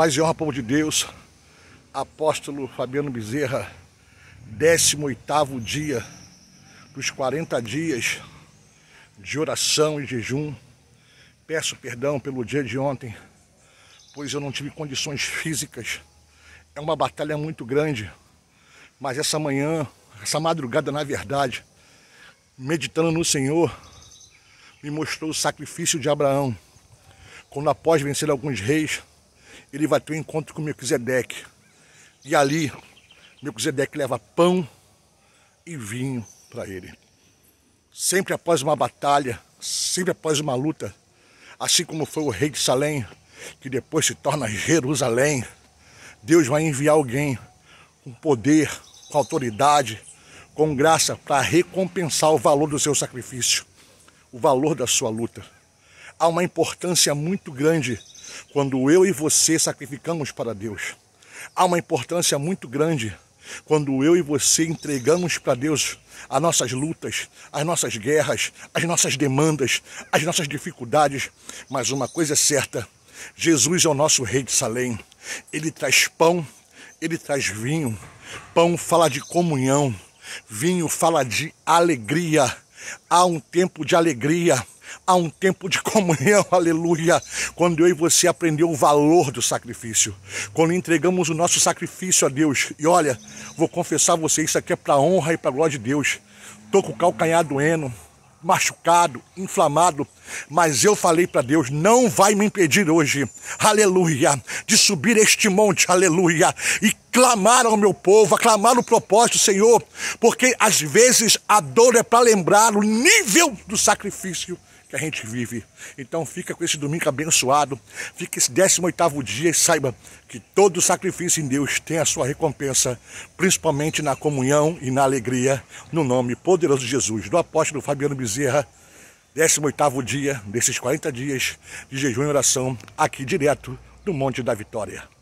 Paz e honra, povo de Deus. Apóstolo Fabiano Bezerra, 18 dia dos 40 dias de oração e jejum. Peço perdão pelo dia de ontem, pois eu não tive condições físicas. É uma batalha muito grande, mas essa manhã, essa madrugada, na verdade, meditando no Senhor, me mostrou o sacrifício de Abraão, quando após vencer alguns reis, ele vai ter um encontro com Melquisedeque. E ali, Melquisedeque leva pão e vinho para ele. Sempre após uma batalha, sempre após uma luta, assim como foi o rei de Salém, que depois se torna Jerusalém, Deus vai enviar alguém com poder, com autoridade, com graça para recompensar o valor do seu sacrifício, o valor da sua luta há uma importância muito grande quando eu e você sacrificamos para Deus. Há uma importância muito grande quando eu e você entregamos para Deus as nossas lutas, as nossas guerras, as nossas demandas, as nossas dificuldades. Mas uma coisa é certa: Jesus é o nosso Rei de Salém. Ele traz pão, ele traz vinho. Pão fala de comunhão, vinho fala de alegria. Há um tempo de alegria Há um tempo de comunhão, aleluia, quando eu e você aprendeu o valor do sacrifício, quando entregamos o nosso sacrifício a Deus. E olha, vou confessar a você, isso aqui é para honra e para glória de Deus. Tô com o calcanhar doendo, machucado, inflamado, mas eu falei para Deus: não vai me impedir hoje, aleluia, de subir este monte, aleluia, e clamar ao meu povo, aclamar o propósito, Senhor, porque às vezes a dor é para lembrar o nível do sacrifício que a gente vive. Então fica com esse domingo abençoado, fica esse 18º dia e saiba que todo sacrifício em Deus tem a sua recompensa, principalmente na comunhão e na alegria, no nome poderoso de Jesus, do apóstolo Fabiano Bezerra, 18º dia desses 40 dias de jejum e oração, aqui direto do Monte da Vitória.